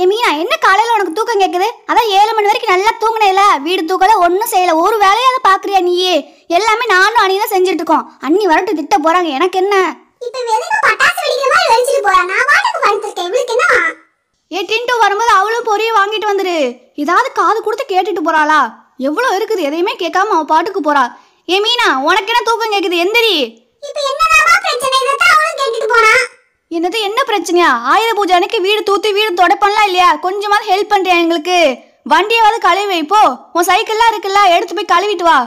ஏ மீனா என்ன காலையில் உனக்கு தூக்கம் கேட்குது அதான் ஏழு மணி வரைக்கும் நல்லா தூங்கினேல வீடு தூக்கல ஒன்றும் செய்யலை ஒரு வேலையாவது பார்க்குறியா நீயே எல்லாமே நானும் அன்னியும் தான் செஞ்சுட்டு இருக்கோம் அண்ணி வரட்டு திட்ட போறாங்க எனக்கு என்ன ஏ டின்ட்டு வரும்போது அவளும் பொரியும் வாங்கிட்டு வந்துரு ஏதாவது காது கொடுத்து கேட்டுட்டு போறாளா எவ்வளவு இருக்குது எதையுமே கேட்காம அவள் பாட்டுக்கு போறா ஏ மீனா உனக்கு என்ன தூக்கம் கேக்குது எந்திரி என்னது என்ன பிரச்சனையா ஆயுத பூஜை அன்னைக்கு வீடு தூத்தி வீடு தொடப்பம்லாம் இல்லையா கொஞ்சமாவது ஹெல்ப் பண்றியா எங்களுக்கு வண்டியாவது கழுவி வைப்போ உன் சைக்கிள்லாம் இருக்குல்ல எடுத்து போய் கழுவிட்டு வா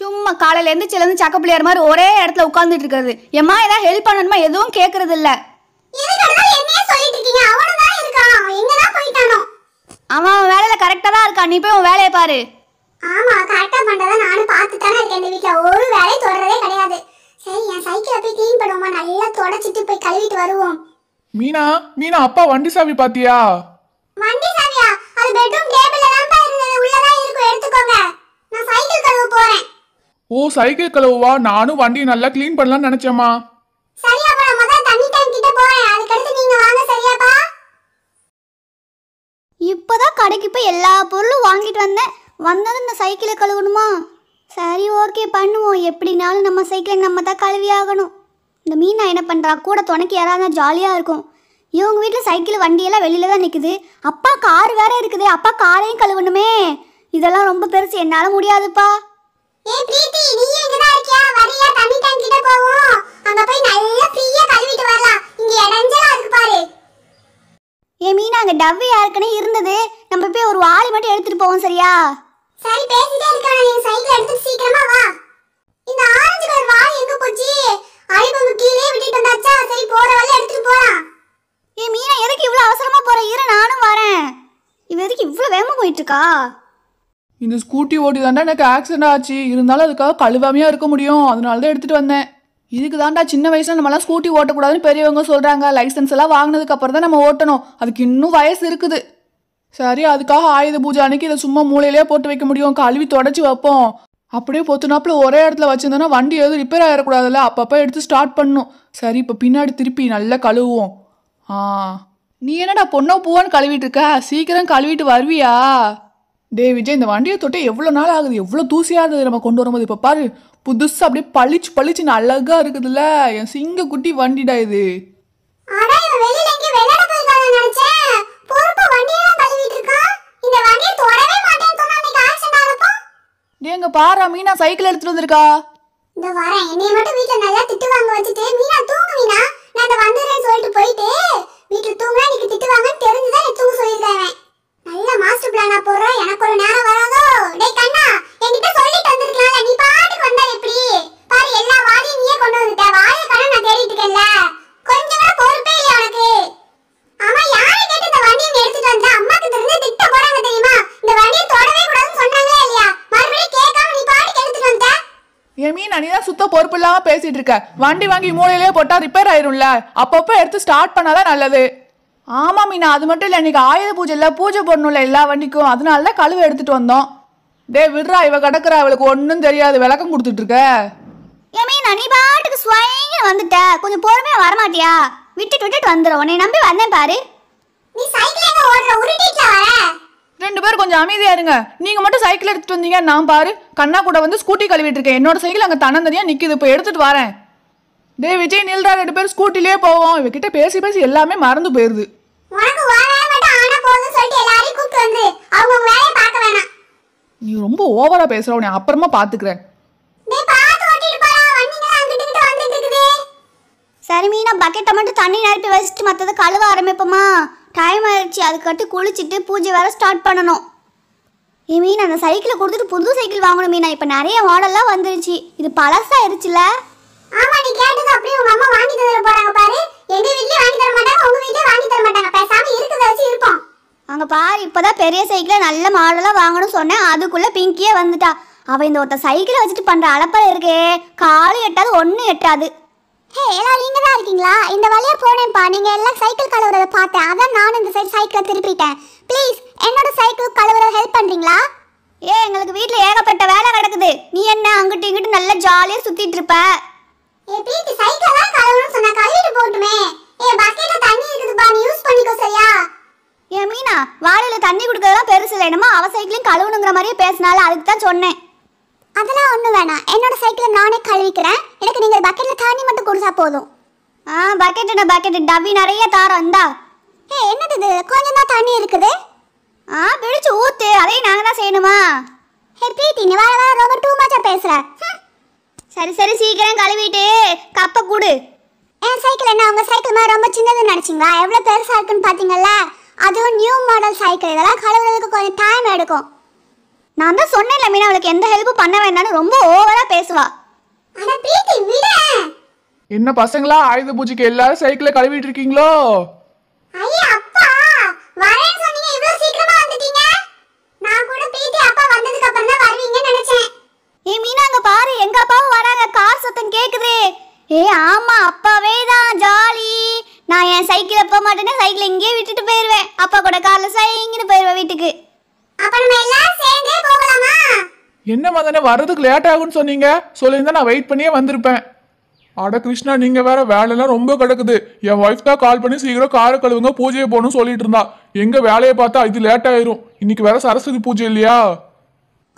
சும்மா காலையில இருந்து சிலந்து சக்க பிள்ளையார் மாதிரி ஒரே இடத்துல உட்காந்துட்டு இருக்கிறது எம்மா ஏதாவது ஹெல்ப் பண்ணணுமா எதுவும் கேட்கறது இல்ல அவன் வேலையில கரெக்டா தான் இருக்கான் நீ போய் உன் வேலையை பாரு ஆமா கரெக்டா பண்றத நானும் பார்த்து தானே இருக்கேன் இந்த வீட்ல ஒரு வேலையும் தொடரதே கிடையாது சரி என் சைக்கிளை போய் க்ளீன் பண்ணுவோமா நல்லா தொடச்சிட்டு போய் கழுவிட்டு வருவோம் மீனா மீனா அப்பா வண்டி சாவி பாத்தியா வண்டி சாவியா அது பெட்ரூம் டேபிள்ல தான்ப்பா இருந்தது உள்ள தான் இருக்கும் எடுத்துக்கோங்க நான் சைக்கிள் கழுவ போறேன் ஓ சைக்கிள் கழுவா நானும் வண்டி நல்லா க்ளீன் பண்ணலாம்னு நினைச்சேமா சரியாப்பா நான் தான் தண்ணி டேங்க் கிட்ட போறேன் அதுக்கடுத்து நீங்க வாங்க சரியாப்பா இப்போதான் கடைக்கு போய் எல்லா பொருளும் வாங்கிட்டு வந்தேன் வந்ததும் இந்த சைக்கிளை கழுவணுமா சரி ஓகே பண்ணுவோம் எப்படினாலும் நம்ம சைக்கிளை நம்ம தான் கழுவி ஆகணும் இந்த மீனா என்ன பண்ணுறா கூட துணைக்கு யாராவது ஜாலியாக இருக்கும் இவங்க வீட்டில் சைக்கிள் வண்டியெல்லாம் வெளியில் தான் நிற்குது அப்பா கார் வேற இருக்குது அப்பா காரையும் கழுவணுமே இதெல்லாம் ரொம்ப பெருசு என்னால் முடியாதுப்பா ஏ தண்ணி வரலாம் இருக்கு பாரு மீனா அங்கே டவ்வு யாருக்குனே இருந்தது நம்ம போய் ஒரு வாளி மட்டும் எடுத்துகிட்டு போவோம் சரியா சரி பேசிட்டே இருக்கவன நீ சைக்கிள் எடுத்து சீக்கிரமா வா இந்த ஆரஞ்சு கலர் வாள் எங்க போச்சு அழிபம்பு கீழே விட்டுட்டு வந்தாச்சா சரி போற வழி எடுத்துட்டு போலாம் ஏ மீனா எதுக்கு இவ்வளவு அவசரமா போற இரு நானும் வரேன் இவ எதுக்கு இவ்வளவு வேகமா போயிட்டு இருக்கா இந்த ஸ்கூட்டி ஓட்டி தாண்டா எனக்கு ஆக்சிடென்ட் ஆச்சு இருந்தாலும் அதுக்காக கழுவாமையாக இருக்க முடியும் அதனால தான் எடுத்துகிட்டு வந்தேன் இதுக்கு தாண்டா சின்ன வயசில் நம்மளாம் ஸ்கூட்டி ஓட்டக்கூடாதுன்னு பெரியவங்க சொல்கிறாங்க லைசன்ஸ் எல்லாம் வாங்கினதுக்கு அப்புறம் தான் நம்ம ஓட்டணும் அதுக்கு இன்னும் வயசு இருக்குது சரி அதுக்காக ஆயுத பூஜை அன்னைக்கு இதை சும்மா மூளையிலே போட்டு வைக்க முடியும் கழுவி தொடச்சி வைப்போம் அப்படியே பொத்துனாப்புல ஒரே இடத்துல வச்சிருந்தோன்னா வண்டி எதுவும் ரிப்பேர் ஆகிடக்கூடாதுல்ல அப்பப்போ எடுத்து ஸ்டார்ட் பண்ணும் சரி இப்போ பின்னாடி திருப்பி நல்லா கழுவுவோம் ஆ நீ என்னடா பொண்ணோ பூவான்னு கழுவிட்டு இருக்க சீக்கிரம் கழுவிட்டு வருவியா டே விஜய் இந்த வண்டியை தொட்டே எவ்வளோ நாள் ஆகுது எவ்வளோ இருந்தது நம்ம கொண்டு வரும்போது இப்போ பாரு புதுசாக அப்படியே பளிச்சு பளிச்சுன்னு அழகாக இருக்குதுல்ல என் சிங்க குட்டி வண்டிடா இது எங்க பாரா மீனா சைக்கிள் எடுத்துட்டு வந்திருக்கா இந்த வாரம் என்னைய மட்டும் வீட்ல நல்லா திட்டு வாங்க வச்சுட்டு மீனா தூங்கு மீனா நான் இந்த வந்துறேன்னு சொல்லிட்டு போயிட்டு வீட்ல தூங்க நீ திட்டு வாங்கன்னு தெரிஞ்சுதான் நீ தூங்க சொல்லிருக்கேன் நல்ல மாஸ்டர் பிளானா போற எனக்கு ஒரு நேரம் வராதோ டேய் கண்ணா என்கிட்ட சொல்லிட்டு வந்திருக்கலாம் நீ பாட்டுக்கு வந்தா எப்படி பாரு எல்லா வாடியும் நீயே கொண்டு வந்துட்ட வாயை பொறுப்பு இல்லாம பேசிட்டு இருக்க வண்டி வாங்கி மூலையிலேயே போட்டா ரிப்பேர் ஆயிரும்ல அப்பப்போ எடுத்து ஸ்டார்ட் பண்ணாதான் நல்லது ஆமா மீனா அது மட்டும் இல்லை இன்னைக்கு ஆயுத பூஜை இல்ல பூஜை போடணும்ல எல்லா வண்டிக்கும் அதனால தான் கழுவு எடுத்துட்டு வந்தோம் டே விடுறா இவ கிடக்குறா அவளுக்கு ஒன்றும் தெரியாது விளக்கம் கொடுத்துட்டு இருக்க நீ பாட்டுக்கு ஸ்வயங்க வந்துட்ட கொஞ்சம் பொறுமையா வரமாட்டியா விட்டுட்டு விட்டுட்டு வந்துடும் உன்னை நம்பி வந்தேன் பாரு நீ சைக்கிள் ஓடுற உருட்டிட்டு வர ரெண்டு பேரும் கொஞ்சம் அமைதியா இருங்க நீங்க மட்டும் சைக்கிள் எடுத்துட்டு வந்தீங்க நான் பாரு கண்ணா கூட வந்து ஸ்கூட்டி கழுவிட்டு இருக்கேன் என்னோட சைக்கிள் அங்க தனந்தனியா நிக்குது இப்போ எடுத்துட்டு வரேன் டே விஜய் நில்டா ரெண்டு பேரும் ஸ்கூட்டிலேயே போவோம் இவகிட்ட பேசி பேசி எல்லாமே மறந்து போயிருது நீ ரொம்ப ஓவரா பேசுற உன அப்புறமா பாத்துக்கிறேன் சரி மீனா பக்கெட்டை மட்டும் தண்ணி நிரப்பி வச்சுட்டு மற்றது கழுவ ஆரம்பிப்போமா டைம் ஆயிடுச்சு அதுக்கட்டு குளிச்சுட்டு பூஜை வேறு ஸ்டார்ட் பண்ணணும் ஏ மீன் அந்த சைக்கிளை கொடுத்துட்டு புது சைக்கிள் வாங்கணும் மீனா இப்போ நிறைய மாடல்லாம் வந்துருச்சு இது பழசாயிருச்சுல ஆமா நீ கேட்டது அப்படியே உங்க அம்மா வாங்கி தர போறாங்க பாரு எங்க வீட்லயே வாங்கி தர மாட்டாங்க உங்க வீட்லயே வாங்கி தர மாட்டாங்க பேசாம இருக்குத வச்சு இருப்போம் அங்க பாரு இப்பதான் பெரிய சைக்கிள் நல்ல மாடலா வாங்கணும் சொன்னேன் அதுக்குள்ள பிங்கியே வந்துட்டா அவ இந்த ஒருத்த சைக்கிளை வச்சுட்டு பண்ற அளப்பறை இருக்கே காலு எட்டாது ஒண்ணு எட்டாது ஹே எல்லாம் நீங்க தான் இருக்கீங்களா இந்த வழியா போனேன்ப்பா நீங்கள் எல்லாம் சைக்கிள் கழுவுறத பார்த்தேன் அதான் நானும் இந்த சைடு சைக்கிளை திருப்பிட்டேன் ப்ளீஸ் என்னோட சைக்கிள் கழுவுறத ஹெல்ப் பண்ணுறீங்களா ஏ எங்களுக்கு வீட்டில் ஏகப்பட்ட வேலை கிடக்குது நீ என்ன அங்கிட்டு இங்கிட்டு நல்லா ஜாலியாக சுற்றிட்டு இருப்ப ஏ பிரீத்தி சைக்கிள் தான் கழுவணும்னு சொன்னா கழுவிட்டு போட்டுமே ஏ பக்கெட்ல தண்ணி இருக்குதுப்பா நீ யூஸ் பண்ணிக்கோ சரியா ஏ மீனா வாழையில தண்ணி குடுக்கறதெல்லாம் பெருசு இல்லை என்னமோ அவ சைக்கிளையும் கழுவணுங்கிற மாதிரியே பேசினால அதுக்கு தான் சொன்னேன் அதெல்லாம் ஒன்றும் வேணாம் என்னோட சைக்கிளை நானே கழுவிக்கிறேன் போதும் ஆ பக்கெட்டுடா பக்கெட்டு டபி நிறைய தாரம் இந்தா ஏ என்னது இது கொஞ்சம் தான் தண்ணி இருக்குது ஆ பிடிச்சு ஊத்து அதையும் நாங்கள் தான் செய்யணுமா ஹே பிரீத்தி நீ வர வர ரொம்ப டூ மச்சா பேசுற சரி சரி சீக்கிரம் கழுவிட்டு கப்பை கூடு என் சைக்கிள் என்ன உங்கள் சைக்கிள் மாதிரி ரொம்ப சின்னதுன்னு நினச்சிங்களா எவ்வளோ பெருசாக இருக்குன்னு பார்த்தீங்கல்ல அதுவும் நியூ மாடல் சைக்கிள் இதெல்லாம் கழுவுறதுக்கு கொஞ்சம் டைம் எடுக்கும் நான் தான் சொன்னேன்ல மீனா அவளுக்கு எந்த ஹெல்ப்பும் பண்ண வேண்டாம்னு ரொம்ப ஓவராக பேசுவா ஆனால் பிரீத்தி விட என்ன பசங்களா ஆயுத பூஜைக்கு எல்லாரும் சைக்கிளை கழுவிட்டு இருக்கீங்களோ ஏ ஆமா அப்பாவே தான் ஜாலி நான் என் சைக்கிள் போக மாட்டேனே சைக்கிள் இங்கேயே விட்டுட்டு போயிருவேன் அப்பா கூட கார்ல சைங்கிட்டு போயிருவேன் வீட்டுக்கு அப்ப நம்ம எல்லாரும் சேர்ந்தே போகலாமா என்ன மாதிரி வரதுக்கு லேட் ஆகும்னு சொன்னீங்க சொல்லியிருந்தா நான் வெயிட் பண்ணியே வந்திருப்பேன் அட கிருஷ்ணா நீங்க வேற வேலைலாம் ரொம்ப கிடக்குது என் ஒய்ஃப் தான் கால் பண்ணி சீக்கிரம் காரை கழுவுங்க பூஜையை போகணும்னு சொல்லிட்டு இருந்தா எங்க வேலையை பார்த்தா இது லேட் ஆயிரும் இன்னைக்கு வேற சரஸ்வதி பூஜை இல்லையா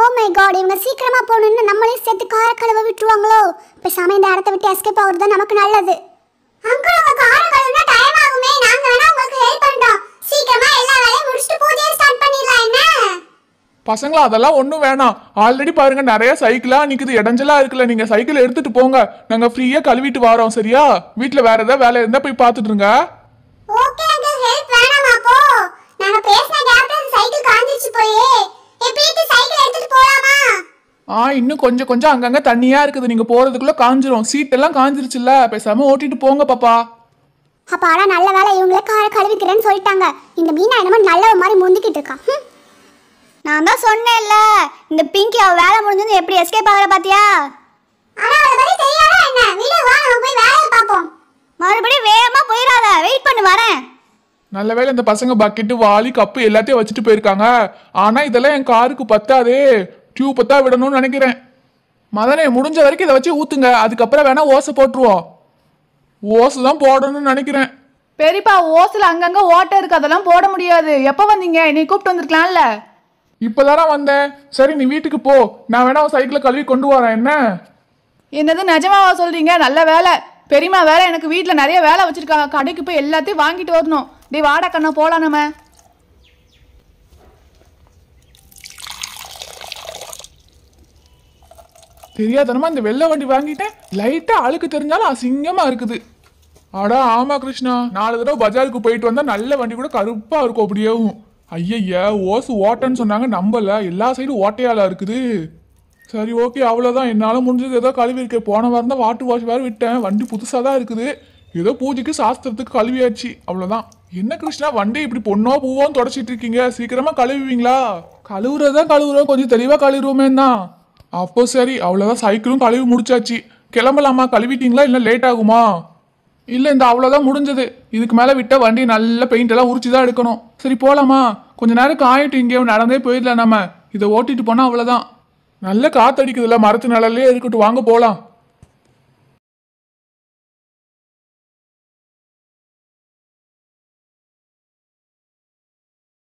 ஓ மை காட் இவங்க சீக்கிரமா போகணும்னு நம்மளே சேர்த்து காரை கழுவ விட்டுருவாங்களோ இப்போ சமயம் இந்த இடத்த விட்டு எஸ்கேப் ஆகுறது தான் நமக்கு நல்லது அங்கிள் உங்க காரை கழுவுனா டைம் ஆகுமே நாங்க வேணா உங்களுக்கு ஹெல்ப் பண்றோம் சீக்கிரமா எல்லா வேலையும் முடிச்சிட்டு பூஜையை ஸ்டார்ட் பசங்களா அதெல்லாம் ஒன்றும் வேணாம் ஆல்ரெடி பாருங்க நிறைய சைக்கிளாக நிற்குது இடைஞ்சலா இருக்குல்ல நீங்கள் சைக்கிள் எடுத்துட்டு போங்க நாங்கள் ஃப்ரீயாக கழுவிட்டு வரோம் சரியா வீட்டில் வேற ஏதாவது வேலை இருந்தால் போய் பார்த்துட்டு இருங்க ஆ இன்னும் கொஞ்சம் கொஞ்சம் அங்கங்க தண்ணியா இருக்குது நீங்க போறதுக்குள்ள காஞ்சிரும் சீட் எல்லாம் காஞ்சிருச்சுல பேசாம ஓட்டிட்டு போங்க பாப்பா அப்பாடா நல்ல வேலை இவங்களே கழுவிக்கிறேன்னு சொல்லிட்டாங்க இந்த மீனா என்னமோ நல்ல மாதிரி முந்திக்கிட்டு இருக்கா நான் தான் சொன்னேன்ல இந்த பிங்கி அவ வேலை முடிஞ்சது எப்படி எஸ்கேப் ஆகற பாத்தியா மறுபடியும் வேகமா போயிடாத வெயிட் பண்ணு வரேன் நல்ல இந்த பசங்க பக்கெட்டு வாளி கப்பு எல்லாத்தையும் வச்சுட்டு போயிருக்காங்க ஆனா இதெல்லாம் என் காருக்கு பத்தாதே டியூப் பத்தா விடணும்னு நினைக்கிறேன் மதனே முடிஞ்ச வரைக்கும் இதை வச்சு ஊத்துங்க அதுக்கப்புறம் வேணா ஓசை போட்டுருவோம் ஓசை தான் போடணும்னு நினைக்கிறேன் பெரியப்பா ஓசில் அங்கங்கே ஓட்டை இருக்கு அதெல்லாம் போட முடியாது எப்போ வந்தீங்க நீ கூப்பிட்டு வந்துருக்கலாம்ல இப்பதானா வந்தேன் சரி நீ வீட்டுக்கு போ நான் வேணா உன் சைக்கிளை கழுவி கொண்டு வரேன் என்ன என்னது நிஜமாவா சொல்றீங்க நல்ல வேலை பெரியம்மா வேற எனக்கு வீட்டில் நிறைய வேலை வச்சிருக்காங்க கடைக்கு போய் எல்லாத்தையும் வாங்கிட்டு வரணும் டே வாடா கண்ணா போலாம் நம்ம தெரியாதனமா இந்த வெள்ளை வண்டி வாங்கிட்டேன் லைட்டாக அழுக்கு தெரிஞ்சாலும் அசிங்கமாக இருக்குது அடா ஆமா கிருஷ்ணா நாலு தடவை பஜாருக்கு போயிட்டு வந்தால் நல்ல வண்டி கூட கருப்பா இருக்கும் அப்படியேவும் ஐயய்ய ஓசு ஓட்டன்னு சொன்னாங்க நம்பல எல்லா சைடும் ஓட்டையால இருக்குது சரி ஓகே அவ்வளோதான் என்னால் முடிஞ்சது ஏதோ கழுவி இருக்கேன் போன வாரம் தான் வாட்டு வாஷ் வேறு விட்டேன் வண்டி புதுசாக தான் இருக்குது ஏதோ பூஜைக்கு சாஸ்திரத்துக்கு கழுவியாச்சு அவ்வளோதான் என்ன கிருஷ்ணா வண்டி இப்படி பொண்ணோ பூவோன்னு தொடச்சிட்டு இருக்கீங்க சீக்கிரமாக கழுவுவீங்களா கழுவுறதா கழுவுறோம் கொஞ்சம் தெளிவாக கழுவுறோமே தான் அப்போ சரி அவ்வளோதான் சைக்கிளும் கழுவி முடிச்சாச்சு கிளம்பலாமா கழுவிட்டீங்களா இல்லை லேட் ஆகுமா இல்லை இந்த அவ்வளோதான் முடிஞ்சது இதுக்கு மேலே விட்டால் வண்டி நல்ல பெயிண்ட் எல்லாம் உரிச்சு தான் எடுக்கணும் சரி போகலாமா கொஞ்ச நேரம் ஆயிட்டு இங்கேயும் நடந்தே போயிடலாம் நம்ம இதை ஓட்டிட்டு போனால் அவ்வளோதான் நல்ல காத்தடிக்குதுல மரத்து நிழல்லே இருக்கட்டும் வாங்க போகலாம்